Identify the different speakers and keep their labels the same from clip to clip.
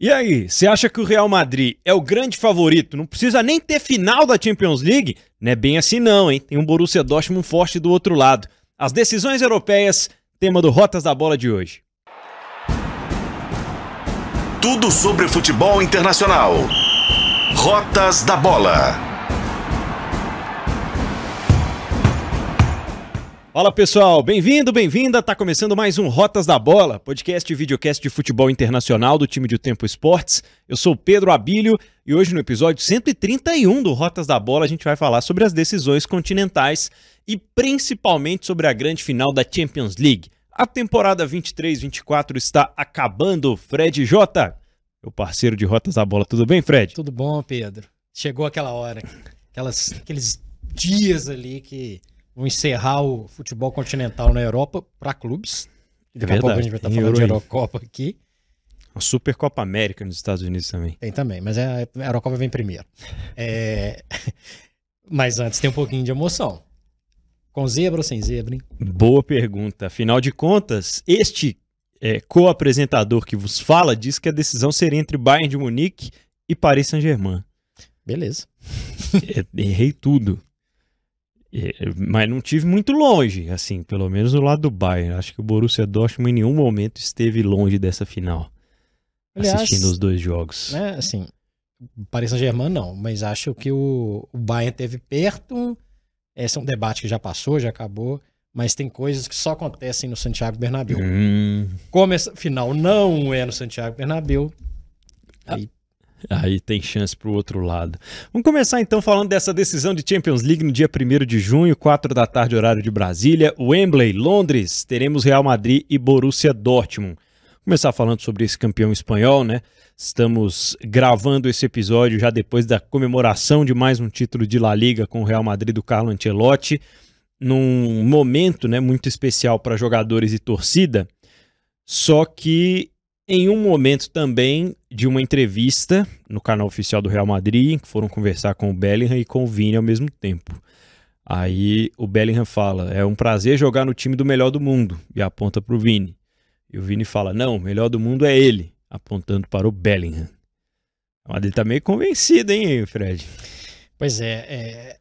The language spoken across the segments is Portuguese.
Speaker 1: E aí, você acha que o Real Madrid é o grande favorito? Não precisa nem ter final da Champions League? Não é bem assim não, hein? Tem um Borussia Dortmund forte do outro lado. As decisões europeias, tema do Rotas da Bola de hoje. Tudo sobre futebol internacional. Rotas da Bola. Fala pessoal, bem-vindo, bem-vinda. Tá começando mais um Rotas da Bola, podcast e videocast de futebol internacional do time de Tempo Esportes. Eu sou Pedro Abílio e hoje no episódio 131 do Rotas da Bola a gente vai falar sobre as decisões continentais e principalmente sobre a grande final da Champions League. A temporada 23-24 está acabando. Fred J, meu parceiro de Rotas da Bola, tudo bem, Fred?
Speaker 2: Tudo bom, Pedro. Chegou aquela hora, aquelas, aqueles dias ali que vão encerrar o futebol continental na Europa para clubes. É Daqui é a pouco a gente vai estar tá falando de Eurocopa aqui.
Speaker 1: A Supercopa América nos Estados Unidos também.
Speaker 2: Tem também, mas é, a Eurocopa vem primeiro. É... mas antes tem um pouquinho de emoção. Com zebra ou sem zebra, hein?
Speaker 1: Boa pergunta. Afinal de contas, este é, co-apresentador que vos fala diz que a decisão seria entre Bayern de Munique e Paris Saint-Germain. Beleza. É, errei tudo. É, mas não tive muito longe, assim, pelo menos do lado do Bayern. Acho que o Borussia Dortmund em nenhum momento esteve longe dessa final, Aliás, assistindo os dois jogos.
Speaker 2: Né, assim, Paris Saint-Germain não, mas acho que o, o Bayern teve perto. Esse é um debate que já passou, já acabou, mas tem coisas que só acontecem no Santiago Bernabéu. Hum. Como essa final não é no Santiago Bernabéu, ah. aí
Speaker 1: Aí tem chance para o outro lado.
Speaker 2: Vamos começar então falando dessa decisão
Speaker 1: de Champions League no dia 1 de junho, 4 da tarde, horário de Brasília, Wembley, Londres. Teremos Real Madrid e Borussia Dortmund. começar falando sobre esse campeão espanhol, né? Estamos gravando esse episódio já depois da comemoração de mais um título de La Liga com o Real Madrid do Carlo Ancelotti, num momento, né, muito especial para jogadores e torcida. Só que em um momento também de uma entrevista no canal oficial do Real Madrid, que foram conversar com o Bellingham e com o Vini ao mesmo tempo. Aí o Bellingham fala: "É um prazer jogar no time do melhor do mundo" e aponta para o Vini. E o Vini fala: "Não, o melhor do mundo é ele", apontando para o Bellingham. Mas ele tá meio convencido, hein, Fred?
Speaker 2: Pois é, é,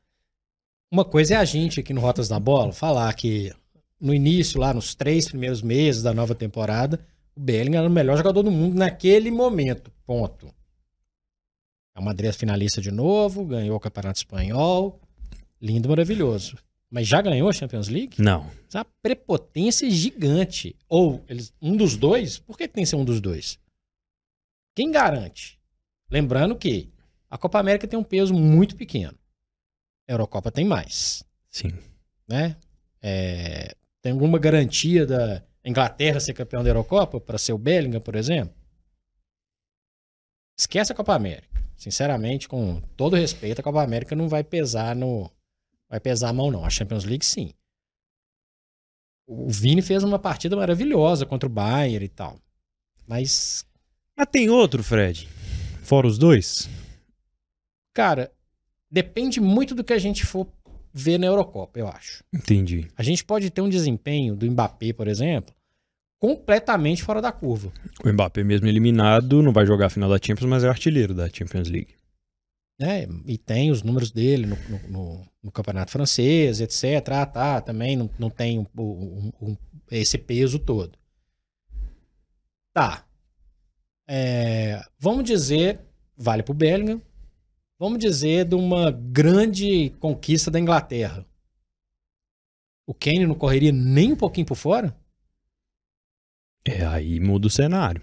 Speaker 2: uma coisa é a gente aqui no Rotas da Bola falar que no início, lá nos três primeiros meses da nova temporada, o Bellingham era o melhor jogador do mundo naquele momento. Ponto. A é Madrid é finalista de novo, ganhou o Campeonato Espanhol. Lindo, maravilhoso. Mas já ganhou a Champions League? Não. É uma prepotência gigante. Ou eles, um dos dois? Por que tem que ser um dos dois? Quem garante? Lembrando que a Copa América tem um peso muito pequeno. A Eurocopa tem mais. Sim. Né? É, tem alguma garantia da, Inglaterra ser campeão da Eurocopa para ser o Bellingham, por exemplo? Esquece a Copa América. Sinceramente, com todo respeito, a Copa América não vai pesar no vai pesar a mão não. A Champions League sim. O Vini fez uma partida maravilhosa contra o Bayern e tal. Mas mas tem outro, Fred? Fora os dois? Cara, depende muito do que a gente for ver na Eurocopa, eu acho. Entendi. A gente pode ter um desempenho do Mbappé, por exemplo, completamente fora da curva.
Speaker 1: O Mbappé mesmo eliminado, não vai jogar a final da Champions, mas é artilheiro da Champions League.
Speaker 2: É, e tem os números dele no, no, no, no campeonato francês, etc. Ah, tá, também não, não tem um, um, um, esse peso todo. Tá. É, vamos dizer, vale pro Bellingham, vamos dizer, de uma grande conquista da Inglaterra, o Kane não correria nem um pouquinho por fora?
Speaker 1: É, aí muda o cenário.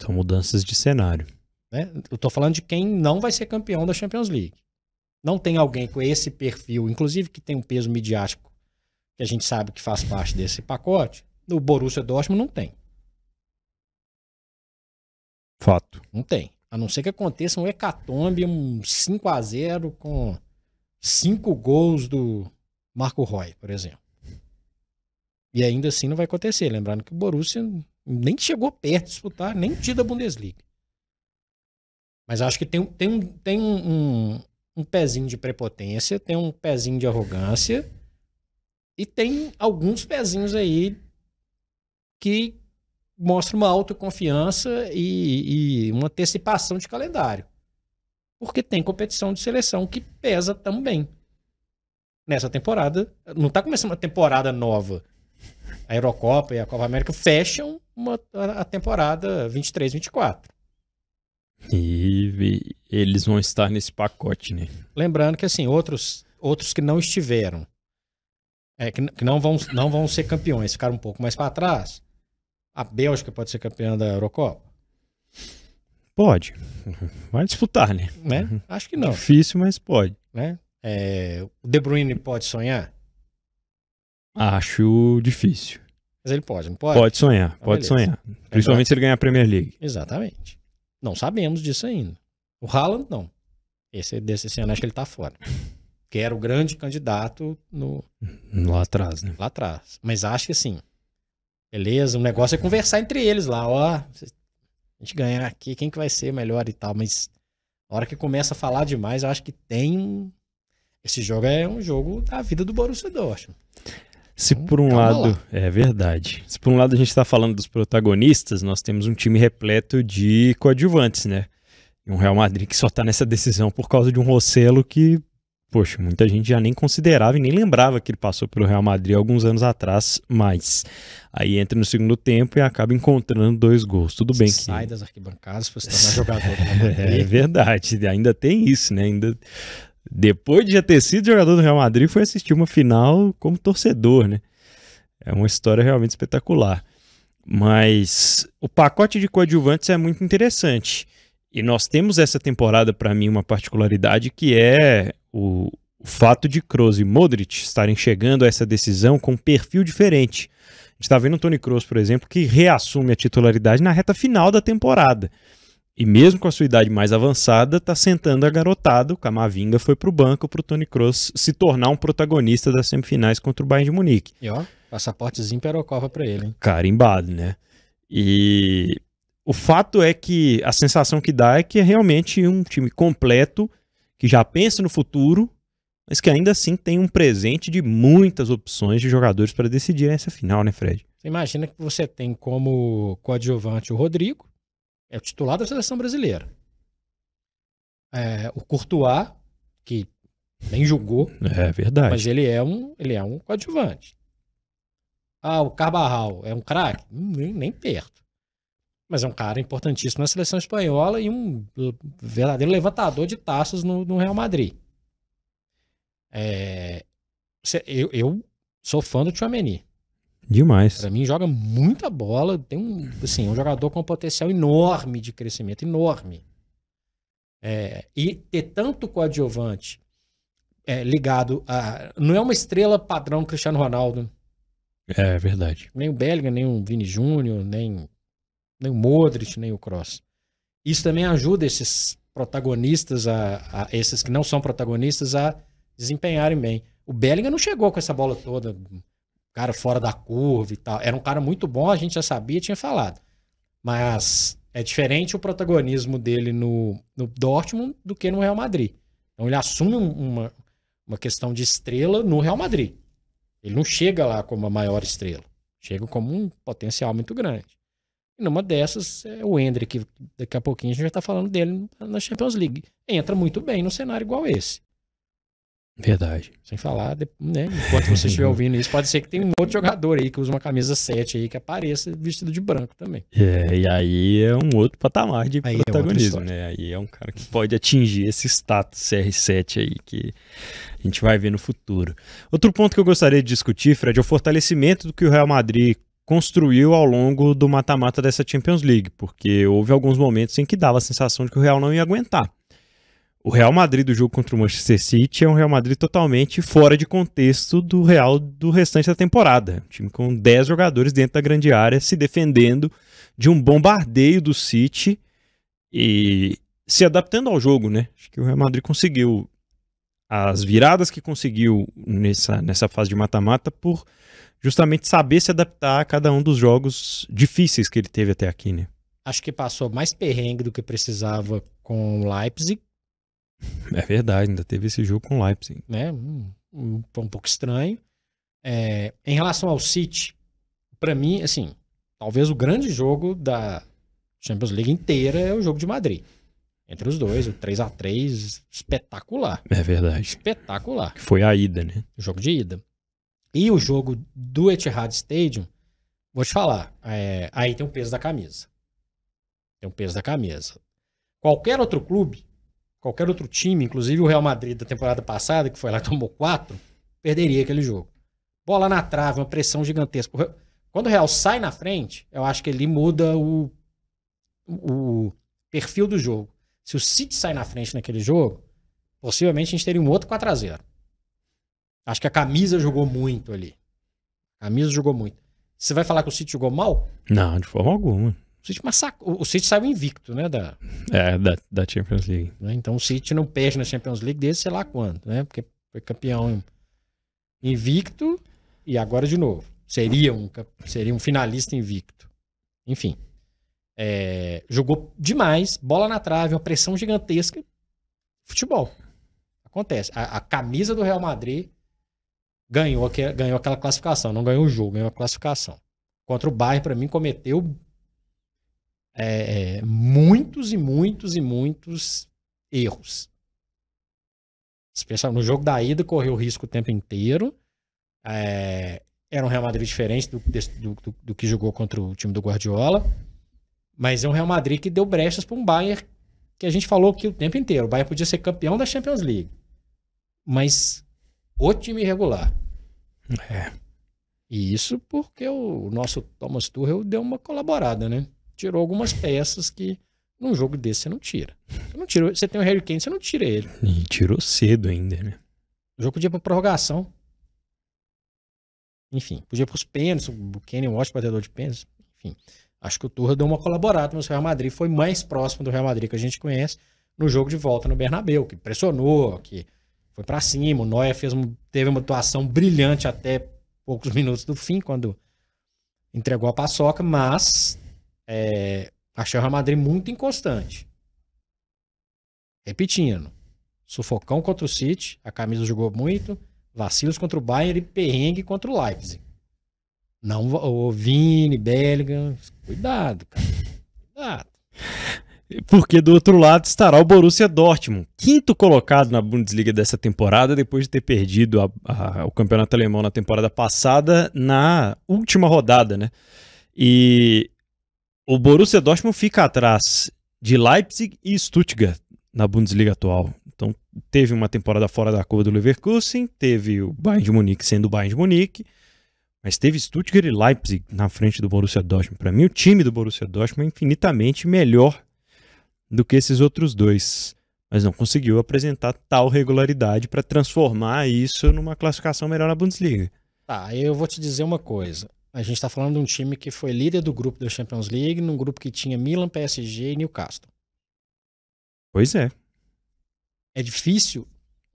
Speaker 1: São mudanças de cenário.
Speaker 2: Né? Eu tô falando de quem não vai ser campeão da Champions League. Não tem alguém com esse perfil, inclusive que tem um peso midiático, que a gente sabe que faz parte desse pacote. O Borussia Dortmund não tem. Fato. Não tem. A não ser que aconteça um hecatombe, um 5 a 0 com cinco gols do Marco Roy, por exemplo. E ainda assim não vai acontecer. Lembrando que o Borussia nem chegou perto de disputar nem tira da Bundesliga. Mas acho que tem, tem, tem um, um, um pezinho de prepotência, tem um pezinho de arrogância e tem alguns pezinhos aí que mostra uma autoconfiança e, e uma antecipação de calendário. Porque tem competição de seleção que pesa também. Nessa temporada, não está começando uma temporada nova. A Eurocopa e a Copa América fecham uma, a temporada 23-24.
Speaker 1: E eles vão estar nesse pacote, né?
Speaker 2: Lembrando que, assim, outros, outros que não estiveram, é, que, que não, vão, não vão ser campeões, ficaram um pouco mais para trás, a Bélgica pode ser campeã da Eurocopa? Pode. Vai disputar, né? né? Acho que não. Difícil, mas pode. Né? É, o De Bruyne pode sonhar? Acho
Speaker 1: difícil. Mas ele pode, não pode? Pode sonhar, então, pode beleza. sonhar. Principalmente se ele ganhar a Premier League.
Speaker 2: Exatamente. Não sabemos disso ainda. O Haaland, não. Esse desse ano assim, acho que ele tá fora. Que era o grande candidato no.
Speaker 1: Lá atrás, né?
Speaker 2: Lá atrás. Mas acho que sim. Beleza? O negócio é conversar entre eles lá, ó. A gente ganhar aqui, quem que vai ser melhor e tal. Mas na hora que começa a falar demais, eu acho que tem. Esse jogo é um jogo da vida do Borussia Dortmund.
Speaker 1: Se então, por um Calma lado, lá. é verdade. Se por um lado a gente está falando dos protagonistas, nós temos um time repleto de coadjuvantes, né? Um Real Madrid que só está nessa decisão por causa de um Rossello que poxa, muita gente já nem considerava e nem lembrava que ele passou pelo Real Madrid alguns anos atrás, mas aí entra no segundo tempo e acaba encontrando dois gols. Tudo bem Você que.
Speaker 2: Sai das arquibancadas para se tornar jogador. é
Speaker 1: verdade, ainda tem isso, né? Ainda. Depois de já ter sido jogador do Real Madrid, foi assistir uma final como torcedor, né? É uma história realmente espetacular. Mas o pacote de coadjuvantes é muito interessante. E nós temos essa temporada, para mim, uma particularidade que é o fato de Kroos e Modric estarem chegando a essa decisão com um perfil diferente. A gente está vendo o Tony Kroos, por exemplo, que reassume a titularidade na reta final da temporada. E mesmo com a sua idade mais avançada, está sentando a garotada. O Camavinga foi para o banco para o Tony Kroos se tornar um protagonista das semifinais contra o Bayern de Munique.
Speaker 2: E ó, passaportezinho perocova para ele. Hein?
Speaker 1: Carimbado, né? E o fato é que a sensação que dá é que é realmente um time completo que já pensa no futuro, mas que ainda assim tem um presente de muitas opções de jogadores para decidir essa final, né, Fred?
Speaker 2: Você imagina que você tem como coadjuvante o Rodrigo, é o titular da seleção brasileira. É, o Courtois, que nem jogou. É verdade. Mas ele é um, ele é um coadjuvante. Ah, o Carbarral é um craque? Nem, nem perto. Mas é um cara importantíssimo na seleção espanhola e um verdadeiro levantador de taças no, no Real Madrid. É, eu, eu, sou fã do Chouameni. Demais. Para mim joga muita bola, tem um, assim, um jogador com um potencial enorme de crescimento, enorme. É, e ter tanto coadjuvante é, ligado a. Não é uma estrela padrão Cristiano Ronaldo.
Speaker 1: É, é verdade.
Speaker 2: Nem o belga nem o Vini Júnior, nem nem o Modric, nem o Cross. Isso também ajuda esses protagonistas, a, a, esses que não são protagonistas, a desempenharem bem. O Bellingham não chegou com essa bola toda, cara fora da curva e tal. Era um cara muito bom, a gente já sabia, tinha falado. Mas é diferente o protagonismo dele no, no Dortmund do que no Real Madrid. Então ele assume uma, uma questão de estrela no Real Madrid. Ele não chega lá como a maior estrela. Chega como um potencial muito grande. E numa dessas, é o Endre, que daqui a pouquinho a gente já está falando dele na Champions League. Entra muito bem num cenário igual esse. Verdade. Sem falar, né? Enquanto você estiver ouvindo isso, pode ser que tenha um outro jogador aí que usa uma camisa 7 aí que apareça vestido de branco também. É,
Speaker 1: e aí é um outro patamar de aí é protagonismo, é né? Aí é um cara que pode atingir esse status CR7 aí que a gente vai ver no futuro. Outro ponto que eu gostaria de discutir, Fred, é o fortalecimento do que o Real Madrid construiu ao longo do mata-mata dessa Champions League, porque houve alguns momentos em que dava a sensação de que o Real não ia aguentar. O Real Madrid do jogo contra o Manchester City é um Real Madrid totalmente fora de contexto do Real do restante da temporada. Um time com 10 jogadores dentro da grande área se defendendo de um bombardeio do City e se adaptando ao jogo, né? Acho que o Real Madrid conseguiu as viradas que conseguiu nessa, nessa fase de mata-mata por justamente saber se adaptar a cada um dos jogos difíceis que ele teve até aqui, né?
Speaker 2: Acho que passou mais perrengue do que precisava com o Leipzig.
Speaker 1: É verdade, ainda teve esse jogo
Speaker 2: com o Leipzig. Né? Hum, um, um, um pouco estranho. É, em relação ao City, para mim, assim, talvez o grande jogo da Champions League inteira é o jogo de Madrid. Entre os dois, o 3 a 3 espetacular. É verdade. Espetacular.
Speaker 1: Que foi a ida, né?
Speaker 2: O jogo de ida. E o jogo do Etihad Stadium, vou te falar, é, aí tem o peso da camisa. Tem o peso da camisa. Qualquer outro clube, qualquer outro time, inclusive o Real Madrid da temporada passada, que foi lá e tomou quatro, perderia aquele jogo. Bola na trave, uma pressão gigantesca. Quando o Real sai na frente, eu acho que ele muda o, o perfil do jogo. Se o City sair na frente naquele jogo, possivelmente a gente teria um outro 4x0. Acho que a camisa jogou muito ali. A camisa jogou muito. Você vai falar que o City jogou mal?
Speaker 1: Não, de forma alguma.
Speaker 2: O City, massacou, o City saiu invicto, né? Da,
Speaker 1: é, da, da Champions League.
Speaker 2: Né, então o City não perde na Champions League desde sei lá quando, né? Porque foi campeão invicto e agora de novo. Seria um, seria um finalista invicto. Enfim. É, jogou demais, bola na trave, uma pressão gigantesca. Futebol. Acontece. A, a camisa do Real Madrid ganhou, ganhou aquela classificação. Não ganhou o jogo, ganhou a classificação. Contra o Bayern, para mim, cometeu é, é, muitos e muitos e muitos erros. Especialmente no jogo da ida, correu risco o tempo inteiro. É, era um Real Madrid diferente do, do, do, do que jogou contra o time do Guardiola. Mas é um Real Madrid que deu brechas para um Bayern que a gente falou que o tempo inteiro. O Bayern podia ser campeão da Champions League. Mas o time irregular. É. E isso porque o nosso Thomas Tuchel deu uma colaborada, né? Tirou algumas peças que num jogo desse você não tira. Você, não tira, você tem o Harry Kane, você não tira ele.
Speaker 1: E tirou cedo ainda,
Speaker 2: né? O jogo podia para prorrogação. Enfim, podia para os pênaltis, o Kenny é ótimo batedor de pênaltis. Enfim. Acho que o Turra deu uma colaborada, mas o Real Madrid foi mais próximo do Real Madrid que a gente conhece no jogo de volta no Bernabeu, que pressionou, que foi para cima. O Neuer fez um, teve uma atuação brilhante até poucos minutos do fim, quando entregou a paçoca, mas é, achei o Real Madrid muito inconstante. Repetindo, sufocão contra o City, a camisa jogou muito, vacilos contra o Bayern e perrengue contra o Leipzig. Não, o Vini, Bellingham, Cuidado, cara. Cuidado.
Speaker 1: Porque do outro lado estará o Borussia Dortmund, quinto colocado na Bundesliga dessa temporada, depois de ter perdido a, a, o campeonato alemão na temporada passada, na última rodada, né? E o Borussia Dortmund fica atrás de Leipzig e Stuttgart na Bundesliga atual. Então, teve uma temporada fora da curva do Leverkusen, teve o Bayern de Munique sendo o Bayern de Munique, mas teve Stuttgart e Leipzig na frente do Borussia Dortmund. Para mim, o time do Borussia Dortmund é infinitamente melhor do que esses outros dois. Mas não conseguiu apresentar tal regularidade para transformar isso numa classificação melhor na Bundesliga.
Speaker 2: Tá, eu vou te dizer uma coisa. A gente está falando de um time que foi líder do grupo da Champions League, num grupo que tinha Milan, PSG e Newcastle. Pois é. É difícil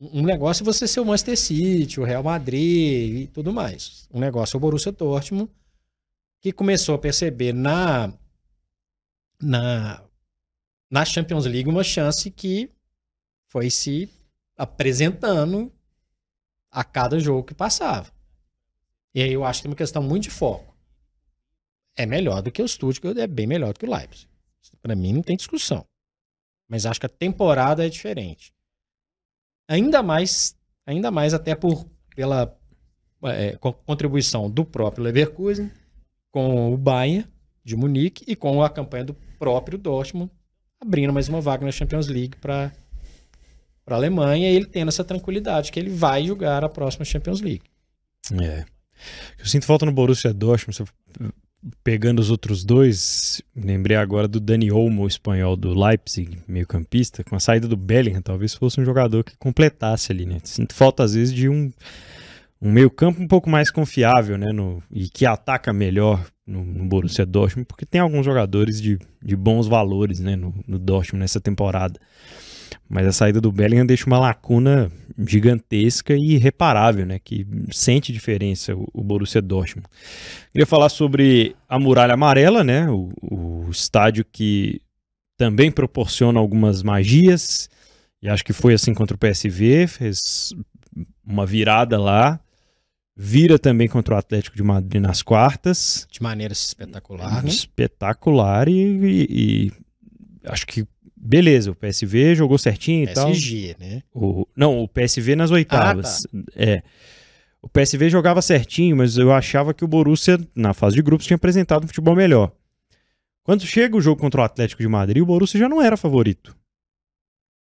Speaker 2: um negócio é você ser o Manchester City, o Real Madrid e tudo mais. Um negócio é o Borussia Dortmund, que começou a perceber na, na, na Champions League uma chance que foi se apresentando a cada jogo que passava. E aí eu acho que é uma questão muito de foco. É melhor do que o Stuttgart, é bem melhor do que o Leipzig. Para mim não tem discussão. Mas acho que a temporada é diferente ainda mais, ainda mais até por, pela é, é contribuição do próprio Leverkusen, com o Bayern de Munique e com a campanha do próprio Dortmund, abrindo mais uma vaga na Champions League para a Alemanha e ele tendo essa tranquilidade que ele vai jogar a próxima Champions League.
Speaker 1: É. Eu sinto falta no Borussia Dortmund, pegando os outros dois, lembrei agora do Dani Olmo, espanhol do Leipzig, meio-campista, com a saída do Bellingham, talvez fosse um jogador que completasse ali, né? Sinto falta às vezes de um, um meio-campo um pouco mais confiável, né? No, e que ataca melhor no, no, Borussia Dortmund, porque tem alguns jogadores de, de bons valores, né? No, no Dortmund nessa temporada. Mas a saída do Bellingham deixa uma lacuna gigantesca e irreparável, né? Que sente diferença o, Borussia Dortmund. Queria falar sobre a Muralha Amarela, né? O, o, estádio que também proporciona algumas magias. E acho que foi assim contra o PSV, fez uma virada lá. Vira também contra o Atlético de Madrid nas quartas. De
Speaker 2: maneira espetacular. né?
Speaker 1: Espetacular e, e, e acho que Beleza, o PSV jogou certinho PSG, e tal. PSG, né? O, não, o PSV nas oitavas. Ah, tá. É. O PSV jogava certinho, mas eu achava que o Borussia, na fase de grupos, tinha apresentado um futebol melhor. Quando chega o jogo contra o Atlético de Madrid, o Borussia já não era favorito.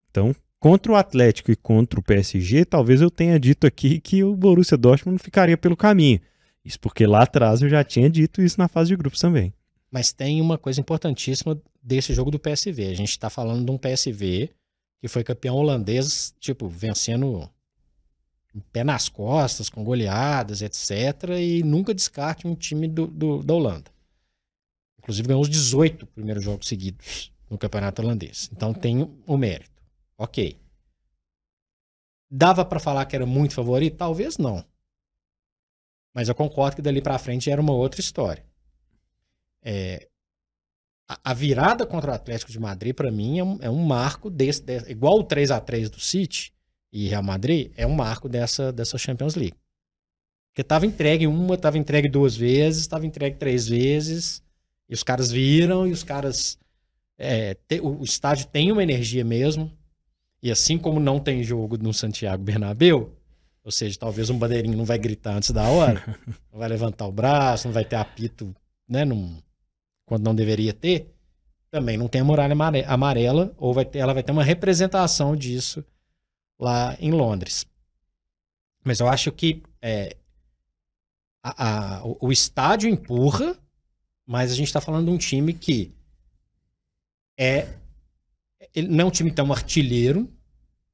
Speaker 1: Então, contra o Atlético e contra o PSG, talvez eu tenha dito aqui que o Borussia Dortmund ficaria pelo caminho. Isso porque lá atrás eu já tinha dito isso na fase de grupos também.
Speaker 2: Mas tem uma coisa importantíssima desse jogo do PSV. A gente está falando de um PSV que foi campeão holandês, tipo, vencendo pé nas costas, com goleadas, etc. E nunca descarte um time do, do da Holanda. Inclusive ganhou os 18 primeiros jogos seguidos no campeonato holandês. Então tem o mérito. Ok. Dava para falar que era muito favorito? Talvez não. Mas eu concordo que dali para frente era uma outra história. É, a virada contra o Atlético de Madrid, para mim, é um, é um marco desse, desse, Igual o 3 a 3 do City e Real Madrid, é um marco dessa, dessa Champions League. Porque tava entregue uma, tava entregue duas vezes, tava entregue três vezes, e os caras viram, e os caras. É, te, o, o estádio tem uma energia mesmo. E assim como não tem jogo no Santiago Bernabéu, ou seja, talvez um bandeirinho não vai gritar antes da hora, não vai levantar o braço, não vai ter apito, né? Num, quando não deveria ter também não tem a muralha amarela, ou vai ter, ela vai ter uma representação disso lá em Londres. Mas eu acho que é, a, a, o estádio empurra, mas a gente está falando de um time que é ele não é um time tão artilheiro,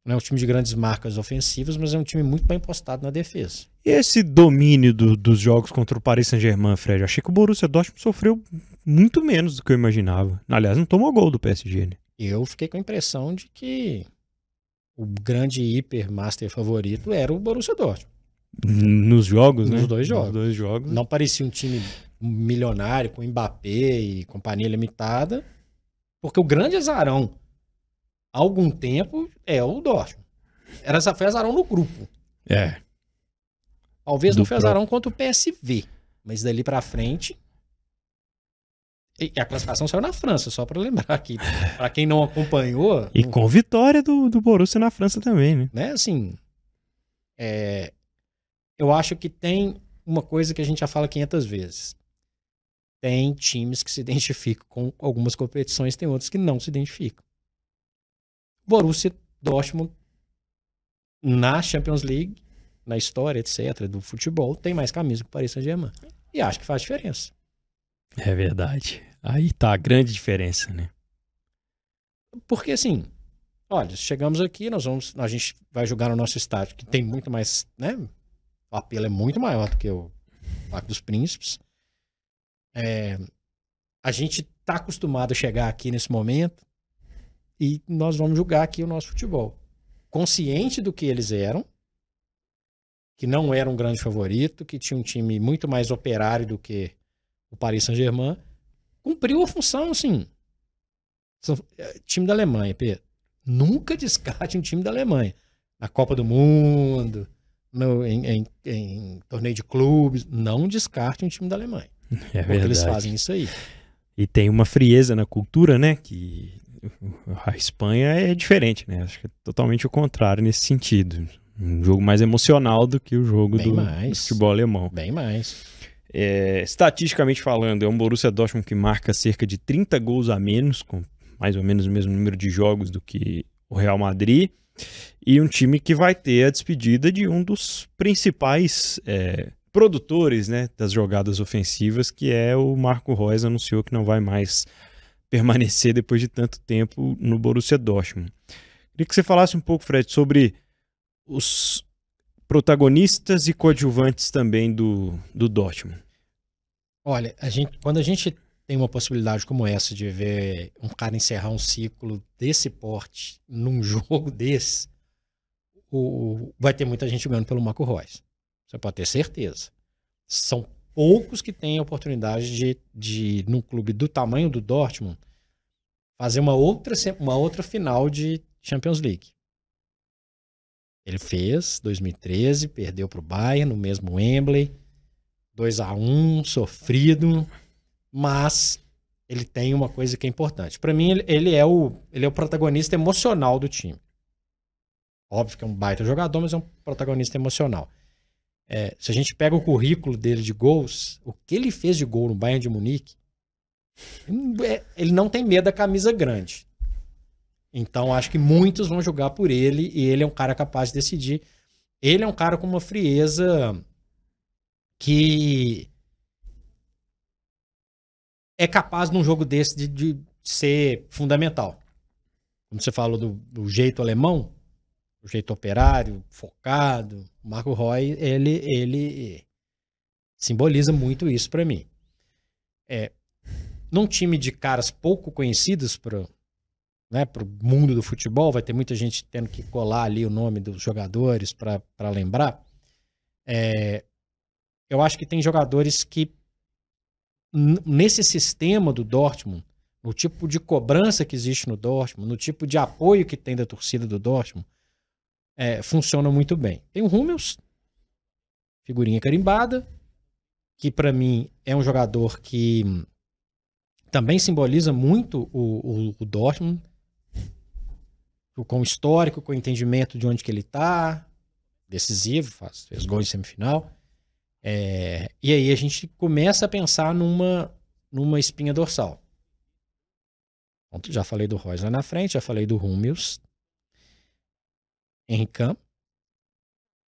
Speaker 2: não é um time de grandes marcas ofensivas, mas é um time muito bem postado na defesa
Speaker 1: esse domínio do, dos jogos contra o Paris Saint-Germain, Fred? Achei que o Borussia Dortmund sofreu muito menos do que eu imaginava. Aliás, não tomou gol do PSG, né?
Speaker 2: Eu fiquei com a impressão de que o grande hipermaster favorito era o Borussia Dortmund.
Speaker 1: Nos jogos, Nos né? Dois jogos. Nos
Speaker 2: dois jogos. Não parecia um time milionário com Mbappé e companhia limitada, porque o grande azarão há algum tempo é o Dortmund. Era foi azarão no grupo. É. Talvez do não foi contra o PSV, mas dali para frente. E a classificação saiu na França, só para lembrar aqui. Para quem não acompanhou.
Speaker 1: E não... com vitória do, do Borussia na França também, né?
Speaker 2: Né, assim. É... Eu acho que tem uma coisa que a gente já fala 500 vezes. Tem times que se identificam com algumas competições, tem outros que não se identificam. Borussia Dortmund na Champions League na história, etc., do futebol, tem mais camisa que o Paris Saint-Germain. E acho que faz diferença.
Speaker 1: É verdade. Aí tá a grande diferença, né?
Speaker 2: Porque assim, olha, chegamos aqui, nós vamos, a gente vai jogar no nosso estádio, que tem muito mais, né? O apelo é muito maior do que o Parque dos Príncipes. É, a gente tá acostumado a chegar aqui nesse momento e nós vamos julgar aqui o nosso futebol. Consciente do que eles eram, que não era um grande favorito, que tinha um time muito mais operário do que o Paris Saint-Germain, cumpriu a função, assim. É, time da Alemanha, Pedro. Nunca descarte um time da Alemanha. Na Copa do Mundo, no, em, em, em torneio de clubes, não descarte um time da Alemanha. É porque é eles fazem isso aí.
Speaker 1: E tem uma frieza na cultura, né? Que a Espanha é diferente, né? Acho que é totalmente o contrário nesse sentido. Um jogo mais emocional do que o jogo do, do, futebol alemão.
Speaker 2: Bem mais. É,
Speaker 1: estatisticamente falando, é um Borussia Dortmund que marca cerca de 30 gols a menos, com mais ou menos o mesmo número de jogos do que o Real Madrid. E um time que vai ter a despedida de um dos principais é, produtores né, das jogadas ofensivas, que é o Marco Reus, anunciou que não vai mais permanecer depois de tanto tempo no Borussia Dortmund. Queria que você falasse um pouco, Fred, sobre os protagonistas e coadjuvantes também do, do Dortmund?
Speaker 2: Olha, a gente, quando a gente tem uma possibilidade como essa de ver um cara encerrar um ciclo desse porte num jogo desse, o, vai ter muita gente jogando pelo Marco Reus. Você pode ter certeza. São poucos que têm a oportunidade de, de num clube do tamanho do Dortmund, fazer uma outra, uma outra final de Champions League. Ele fez 2013, perdeu para o Bayern no mesmo Wembley, 2 a 1 sofrido, mas ele tem uma coisa que é importante. Para mim, ele é, o, ele é o protagonista emocional do time. Óbvio que é um baita jogador, mas é um protagonista emocional. É, se a gente pega o currículo dele de gols, o que ele fez de gol no Bayern de Munique, é, ele não tem medo da camisa grande. Então acho que muitos vão jogar por ele e ele é um cara capaz de decidir. Ele é um cara com uma frieza que é capaz num jogo desse de, de ser fundamental. Como você falou do, do, jeito alemão, do jeito operário, focado, Marco Roy, ele, ele simboliza muito isso para mim. É, num time de caras pouco conhecidos né, para o mundo do futebol, vai ter muita gente tendo que colar ali o nome dos jogadores para lembrar. É, eu acho que tem jogadores que, nesse sistema do Dortmund, no tipo de cobrança que existe no Dortmund, no tipo de apoio que tem da torcida do Dortmund, é, funcionam muito bem. Tem o Hummels, figurinha carimbada, que para mim é um jogador que também simboliza muito o, o, o Dortmund com o histórico, com o entendimento de onde que ele está, decisivo, faz, fez gol em semifinal. É, e aí a gente começa a pensar numa, numa espinha dorsal. Pronto, já falei do Royce lá na frente, já falei do Henrique Henrican,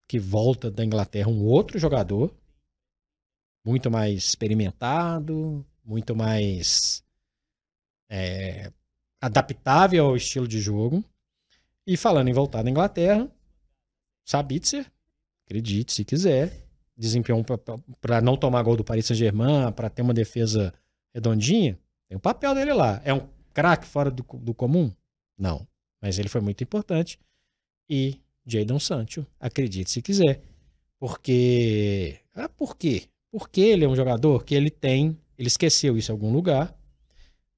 Speaker 2: que volta da Inglaterra, um outro jogador, muito mais experimentado, muito mais é, adaptável ao estilo de jogo. E falando em voltar da Inglaterra, Sabitzer, acredite se quiser, desempenhou para não tomar gol do Paris Saint-Germain, para ter uma defesa redondinha, tem o papel dele lá. É um craque fora do, do comum? Não. Mas ele foi muito importante. E Jadon Sancho, acredite se quiser. Porque. Ah, por quê? Porque ele é um jogador que ele tem. Ele esqueceu isso em algum lugar.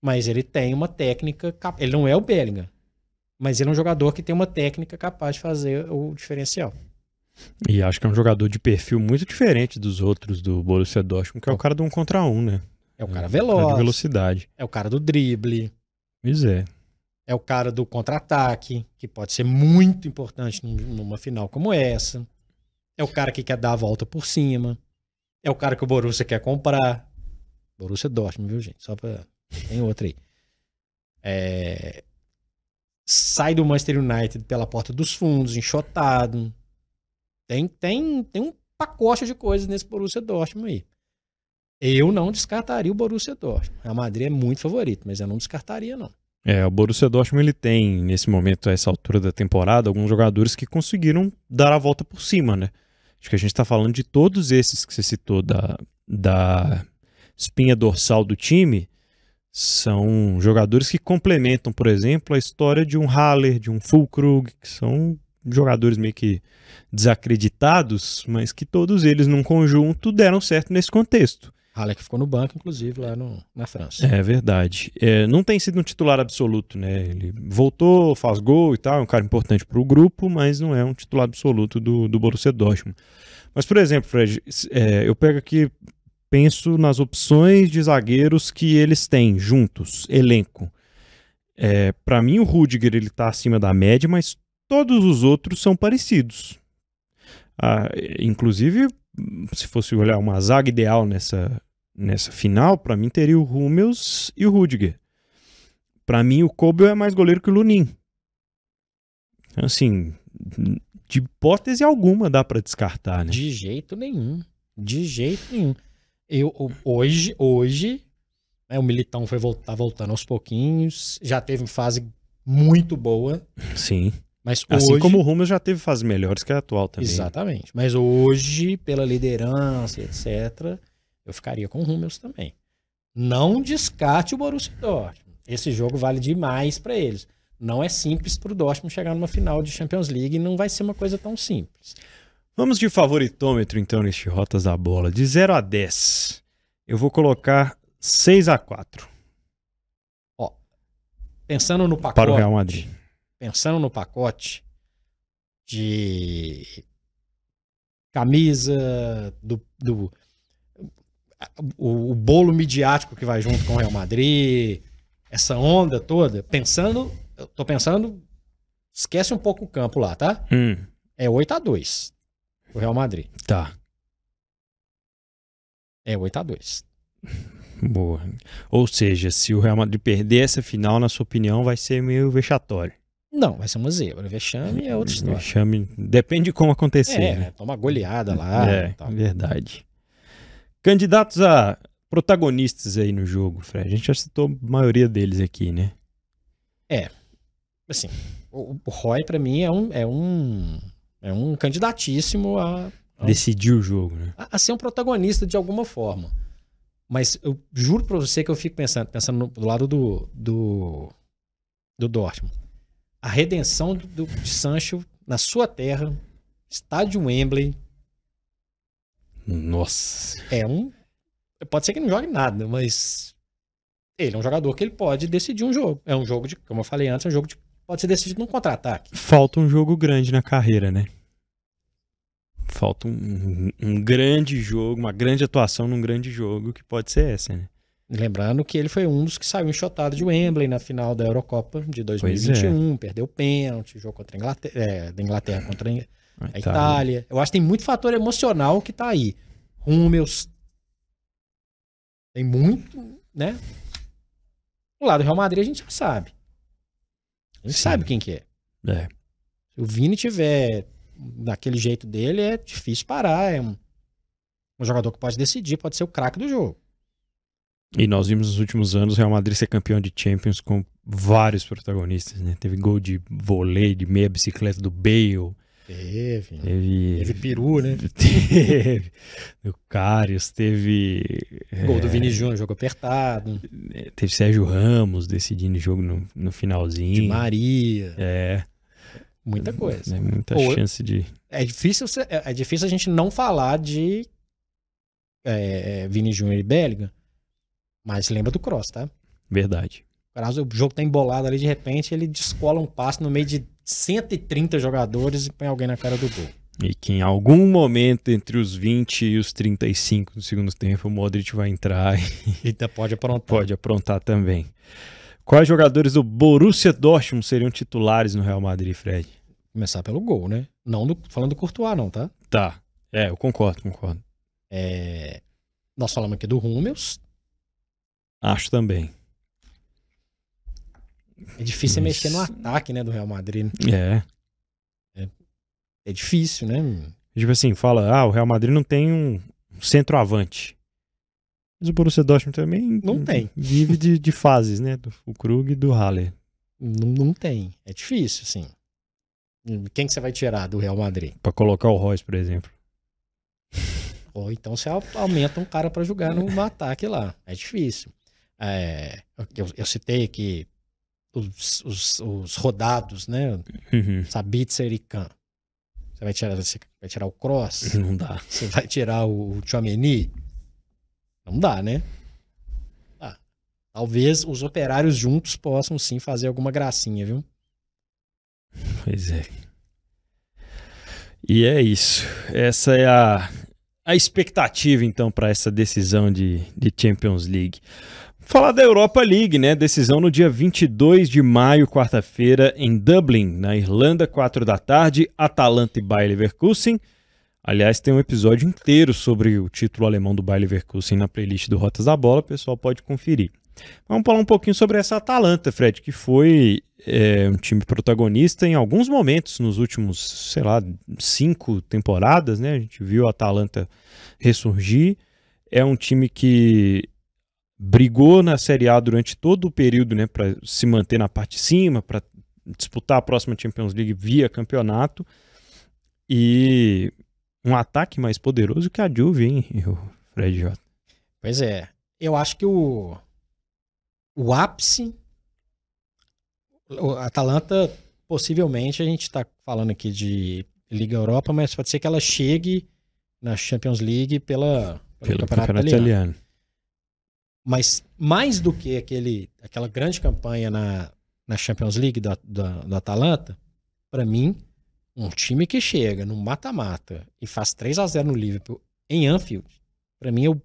Speaker 2: Mas ele tem uma técnica. Ele não é o Bellingham. Mas ele é um jogador que tem uma técnica capaz de fazer o diferencial.
Speaker 1: E acho que é um jogador de perfil muito diferente dos outros do Borussia Dortmund, que é o é. cara do um contra um, né? É
Speaker 2: o cara veloz. É o cara de
Speaker 1: velocidade.
Speaker 2: É o cara do drible. Pois é. É o cara do contra-ataque, que pode ser muito importante numa final como essa. É o cara que quer dar a volta por cima. É o cara que o Borussia quer comprar. Borussia Dortmund, viu, gente? Só pra... Tem outra aí. É sai do Manchester United pela porta dos fundos, enxotado. Tem, tem, tem um pacote de coisas nesse Borussia Dortmund aí. Eu não descartaria o Borussia Dortmund. A Madrid é muito favorito, mas eu não descartaria não.
Speaker 1: É, o Borussia Dortmund ele tem nesse momento, a essa altura da temporada, alguns jogadores que conseguiram dar a volta por cima, né? Acho que a gente está falando de todos esses que você citou da, da espinha dorsal do time, são jogadores que complementam, por exemplo, a história de um Haller, de um Fulkrug, que são jogadores meio que desacreditados, mas que todos eles num conjunto deram certo nesse contexto. Haller que
Speaker 2: ficou no banco, inclusive, lá no,
Speaker 1: na França. É verdade. É, não tem sido um titular absoluto, né? Ele voltou, faz gol e tal, é um cara importante para o grupo, mas não é um titular absoluto do, do Borussia Dortmund. Mas, por exemplo, Fred, é, eu pego aqui penso nas opções de zagueiros que eles têm juntos, elenco. É, para mim, o Rudiger ele tá acima da média, mas todos os outros são parecidos. Ah, inclusive, se fosse olhar uma zaga ideal nessa, nessa final, para mim teria o Rúmeus e o Rudiger. Para mim, o Kobel é mais
Speaker 2: goleiro que o Lunin.
Speaker 1: Então, assim, de hipótese alguma dá para descartar, né? De
Speaker 2: jeito nenhum. De jeito nenhum. Eu, hoje, hoje, né, o Militão foi tá voltando aos pouquinhos, já teve fase muito boa.
Speaker 1: Sim. Mas assim como o Rumo já teve fases melhores que a atual também. Exatamente.
Speaker 2: Mas hoje, pela liderança, etc., eu ficaria com o Rummels também. Não descarte o Borussia Dortmund. Esse jogo vale demais para eles. Não é simples para o Dortmund chegar numa final de Champions League e não vai ser uma coisa tão simples.
Speaker 1: Vamos de favoritômetro, então, neste Rotas da Bola. De 0 a 10, eu vou colocar 6 a 4.
Speaker 2: Ó, pensando no pacote... Para o Real Madrid. Pensando no pacote de camisa, do, do o, o, bolo midiático que vai junto com o Real Madrid, essa onda toda, pensando, eu tô pensando, esquece um pouco o campo lá, tá? Hum. É 8 a 2 o Real Madrid. Tá. É 8x2.
Speaker 1: Boa. Ou seja, se o Real Madrid perder essa final, na sua opinião, vai ser meio vexatório.
Speaker 2: Não, vai ser uma zebra. Vexame é outra história.
Speaker 1: Vexame, depende de como acontecer. É, né?
Speaker 2: toma goleada lá. É,
Speaker 1: verdade. Candidatos a protagonistas aí no jogo, Fred. A gente já citou a maioria deles aqui, né?
Speaker 2: É. Assim, o, o Roy, para mim, é um, é um é um candidatíssimo a, a. Decidir o jogo, né? A, a ser um protagonista de alguma forma. Mas eu juro pra você que eu fico pensando, pensando no, do lado do, do, do Dortmund. A redenção do, Sancho na sua terra, estádio Wembley. Nossa. É um. Pode ser que não jogue nada, mas ele é um jogador que ele pode decidir um jogo. É um jogo de, como eu falei antes, é um jogo de pode ser decidido num contra-ataque.
Speaker 1: Falta um jogo grande na carreira, né? Falta um, um, um, grande jogo, uma grande atuação num grande jogo que pode
Speaker 2: ser essa, né? Lembrando que ele foi um dos que saiu enxotado de Wembley na final da Eurocopa de 2021, é. perdeu pênalti, jogo contra a Inglaterra, é, da Inglaterra contra a, Itália. Itália. Eu acho que tem muito fator emocional que tá aí. Hummels tem muito, né? O lado do Real Madrid a gente já sabe. Ele Sim. sabe quem que é. é. Se o Vini tiver daquele jeito dele, é difícil parar. É um, um jogador que pode decidir, pode ser o craque do jogo.
Speaker 1: E nós vimos nos últimos anos o Real Madrid ser campeão de Champions com
Speaker 2: vários protagonistas,
Speaker 1: né? Teve gol de vôlei, de meia bicicleta do Bale, Teve. Teve, teve peru, né? Teve. o carlos teve. Gol é, do Vini
Speaker 2: Júnior, jogo apertado.
Speaker 1: Teve Sérgio Ramos decidindo o jogo no, no finalzinho.
Speaker 2: De Maria. É. Muita né, coisa. É, muita Ou, chance de. É difícil, é, é difícil a gente não falar de é, Vini Júnior e Bélgica. Mas lembra do Cross, tá? Verdade. Brasil, o jogo tá embolado ali, de repente ele descola um passe no meio de 130 jogadores e põe alguém na cara do gol. E que
Speaker 1: em algum momento entre os 20 e os 35 do segundo tempo, o Modric vai entrar e, tá, pode aprontar. Pode aprontar também. Quais jogadores do Borussia
Speaker 2: Dortmund seriam titulares no Real Madrid, Fred? Começar pelo gol, né? Não do, falando do Courtois, não, tá? Tá. É, eu concordo, concordo. É, nós falamos aqui do Hummels. Acho também. É difícil mexer no ataque, né, do Real Madrid. Né? É. é. É difícil, né?
Speaker 1: Tipo assim, fala, ah, o Real Madrid não tem um centroavante. Mas o Borussia Dortmund também não tem. Vive de, de fases, né? Do Krug e do Halle. Não,
Speaker 2: não tem. É difícil, assim Quem que você vai tirar do Real Madrid?
Speaker 1: Para colocar o Royce, por exemplo.
Speaker 2: Ou então você aumenta um cara para jogar no, ataque lá. É difícil. É, eu, eu, citei que os, os, os rodados, né? Uhum. Sabitzer e Kahn. Você vai tirar, você vai tirar o Cross? Não dá. Você vai tirar o, o Não dá, né? Ah, talvez os operários juntos possam sim fazer alguma gracinha, viu?
Speaker 1: Pois é. E é isso. Essa é a, a expectativa, então, para essa decisão de, de Champions League. Falar da Europa League, né? Decisão no dia 22 de maio, quarta-feira, em Dublin, na Irlanda, 4 da tarde, Atalanta e Bayer Leverkusen. Aliás, tem um episódio inteiro sobre o título alemão do Bayer Leverkusen na playlist do Rotas da Bola, o pessoal pode conferir. Vamos falar um pouquinho sobre essa Atalanta, Fred, que foi é, um time protagonista em alguns momentos nos últimos, sei lá, cinco temporadas, né? A gente viu a Atalanta ressurgir. É um time que brigou na Série A durante todo o período, né, para se manter na parte de cima, para disputar a próxima Champions League via campeonato. E um ataque mais poderoso que a Juve, hein, o Fred J.
Speaker 2: Pois é. Eu acho que o, o ápice. O Atalanta, possivelmente, a gente está falando aqui de Liga Europa, mas pode ser que ela chegue na Champions League pela, pelo, pelo Campeonato, Campeonato Italiano. italiano. Mas mais do que aquele, aquela grande campanha na, na Champions League do do da Atalanta, para mim, um time que chega no mata-mata e faz 3 a 0 no Liverpool em Anfield, para mim é o,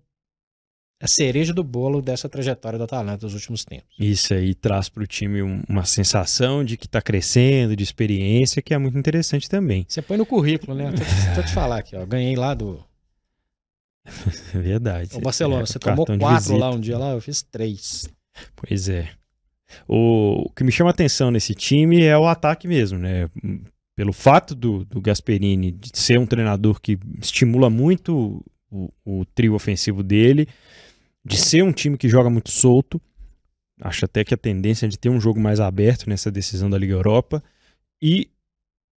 Speaker 2: a cereja do bolo dessa trajetória do Atalanta dos últimos tempos.
Speaker 1: Isso aí traz para o time uma sensação de que está crescendo, de experiência, que é muito interessante também. Você
Speaker 2: põe no currículo, né? tô te falar aqui, ó. Ganhei lá do,
Speaker 1: Verdade. O Barcelona, é, você tomou quatro lá um
Speaker 2: dia lá, eu fiz três.
Speaker 1: Pois é. O, o, que me chama atenção nesse time é o ataque mesmo, né? Pelo fato do, do Gasperini de ser um treinador que estimula muito o, o trio ofensivo dele, de ser um time que joga muito solto, acho até que a tendência é de ter um jogo mais aberto nessa decisão da Liga Europa, e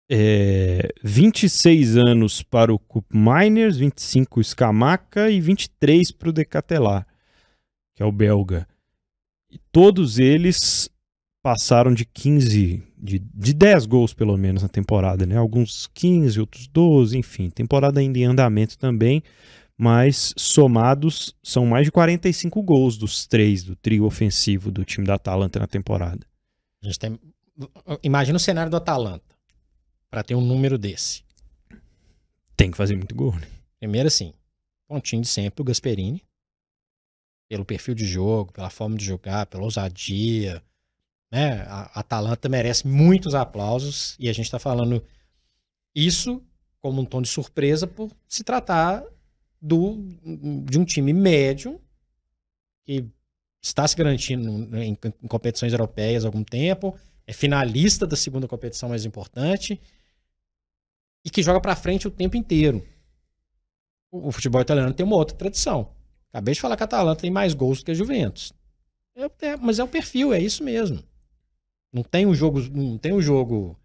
Speaker 1: é, 26 anos para o Cup Miners, 25 o Escamaca e 23 para o Decatelar, que é o belga. E todos eles passaram de 15, de, de 10 gols pelo menos na temporada, né? Alguns 15, outros 12, enfim. Temporada ainda em andamento também, mas somados são mais de 45 gols dos três do trio ofensivo do time da Atalanta na temporada.
Speaker 2: A gente tem... Imagina o cenário do Atalanta para ter um número desse? Tem que fazer muito gol, né? Primeiro, assim, pontinho de sempre o Gasperini. Pelo perfil de jogo, pela forma de jogar, pela ousadia. Né? A Atalanta merece muitos aplausos e a gente está falando isso como um tom de surpresa por se tratar do, de um time médio que está se garantindo em, competições europeias há algum tempo, é finalista da segunda competição mais importante, e que joga para frente o tempo inteiro. O, o, futebol italiano tem uma outra tradição. Acabei de falar que a Atalanta tem mais gols do que a Juventus. É, é, mas é o perfil, é isso mesmo. Não tem um jogo, não tem um jogo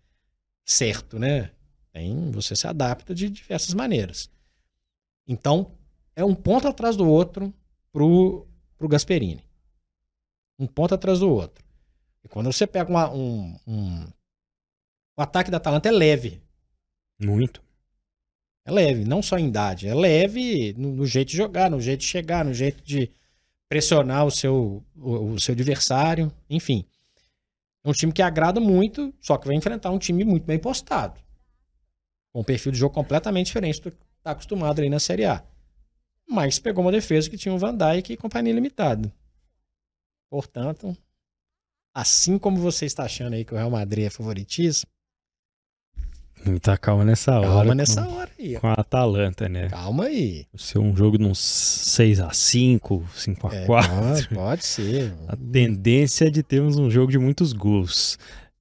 Speaker 2: certo, né? Tem, você se adapta de diversas maneiras. Então, é um ponto atrás do outro pro, pro Gasperini. Um ponto atrás do outro. E quando você pega uma, um, um. O ataque da Atalanta é leve. Muito. É leve, não só em idade. É leve no, no jeito de jogar, no jeito de chegar, no jeito de pressionar o seu, o, o seu adversário, enfim. É um time que agrada muito, só que vai enfrentar um time muito bem postado. Com um perfil de jogo completamente diferente do que está acostumado aí na Série A. Mas pegou uma defesa que tinha o Van Dijk e companhia limitada. Portanto, assim como você está achando aí que o Real Madrid é favoritismo,
Speaker 1: Muita tá calma nessa hora. Calma nessa com,
Speaker 2: hora aí. Com a Atalanta, né? Calma aí.
Speaker 1: Ser um jogo de uns 6x5, 5x4. É,
Speaker 2: pode ser.
Speaker 1: A tendência é de termos um jogo de muitos gols.